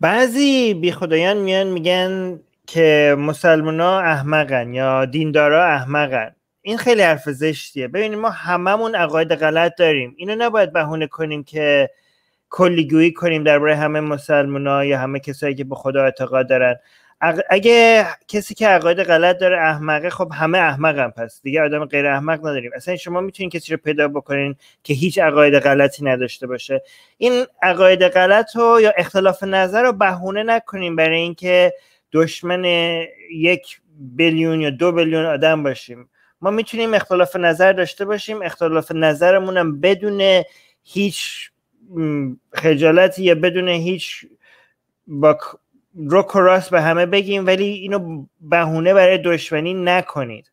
بعضی بی خدایان میان میگن که مسلمان ها احمقن یا دیندارا احمقن این خیلی حرف زشتیه ببینید ما هممون عقاید غلط داریم اینو نباید بهونه کنیم که کلیگویی کنیم درباره همه مسلمان ها یا همه کسایی که به خدا اعتقاد دارن اگه کسی که عقاید غلط داره احمقه خب همه هم پس دیگه آدم غیر احمق نداریم اصلا شما میتونین کسی رو پیدا بکنین که هیچ عقاید غلطی نداشته باشه این عقاید غلط رو یا اختلاف نظر رو بهونه نکنیم برای اینکه دشمن یک بیلیون یا دو بیلیون آدم باشیم ما میتونیم اختلاف نظر داشته باشیم اختلاف نظرمون هم بدون هیچ خجالتی یا بدون هیچ با و راست به همه بگیم ولی اینو بهونه برای دشمنی نکنید